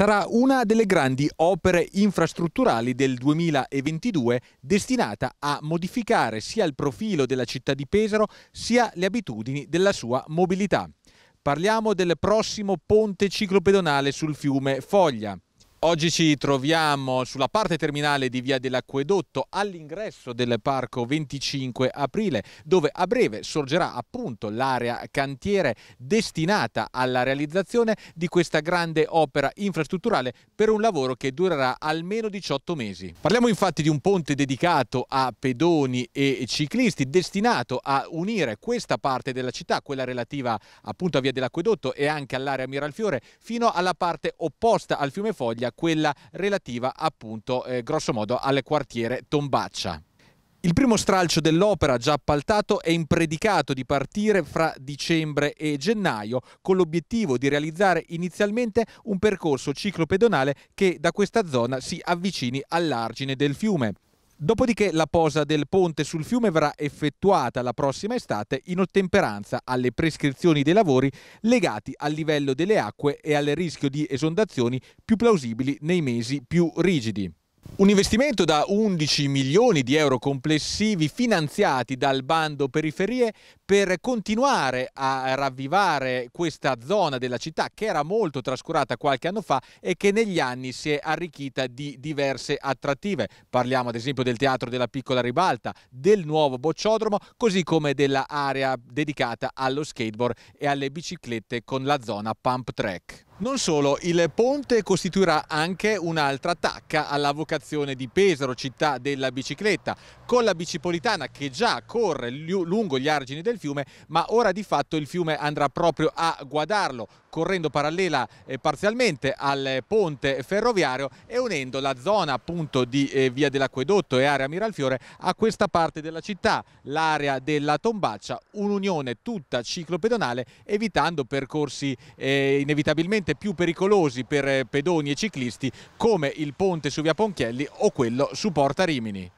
sarà una delle grandi opere infrastrutturali del 2022 destinata a modificare sia il profilo della città di Pesaro sia le abitudini della sua mobilità. Parliamo del prossimo ponte ciclopedonale sul fiume Foglia. Oggi ci troviamo sulla parte terminale di Via dell'Acquedotto all'ingresso del parco 25 aprile dove a breve sorgerà appunto l'area cantiere destinata alla realizzazione di questa grande opera infrastrutturale per un lavoro che durerà almeno 18 mesi. Parliamo infatti di un ponte dedicato a pedoni e ciclisti destinato a unire questa parte della città, quella relativa appunto a Via dell'Acquedotto e anche all'area Miralfiore fino alla parte opposta al fiume Foglia quella relativa appunto eh, grosso modo al quartiere Tombaccia. Il primo stralcio dell'opera già appaltato è impredicato di partire fra dicembre e gennaio con l'obiettivo di realizzare inizialmente un percorso ciclopedonale che da questa zona si avvicini all'argine del fiume. Dopodiché la posa del ponte sul fiume verrà effettuata la prossima estate in ottemperanza alle prescrizioni dei lavori legati al livello delle acque e al rischio di esondazioni più plausibili nei mesi più rigidi. Un investimento da 11 milioni di euro complessivi finanziati dal bando periferie per continuare a ravvivare questa zona della città che era molto trascurata qualche anno fa e che negli anni si è arricchita di diverse attrattive. Parliamo ad esempio del teatro della piccola ribalta, del nuovo bocciodromo, così come dell'area dedicata allo skateboard e alle biciclette con la zona pump track. Non solo, il ponte costituirà anche un'altra tacca alla vocazione di Pesaro, città della bicicletta, con la bicipolitana che già corre lungo gli argini del fiume, ma ora di fatto il fiume andrà proprio a guadarlo, correndo parallela eh, parzialmente al ponte ferroviario e unendo la zona appunto di eh, Via dell'Acquedotto e area Miralfiore a questa parte della città, l'area della Tombaccia, un'unione tutta ciclopedonale evitando percorsi eh, inevitabilmente sicuramente più pericolosi per pedoni e ciclisti come il ponte su via Ponchielli o quello su Porta Rimini.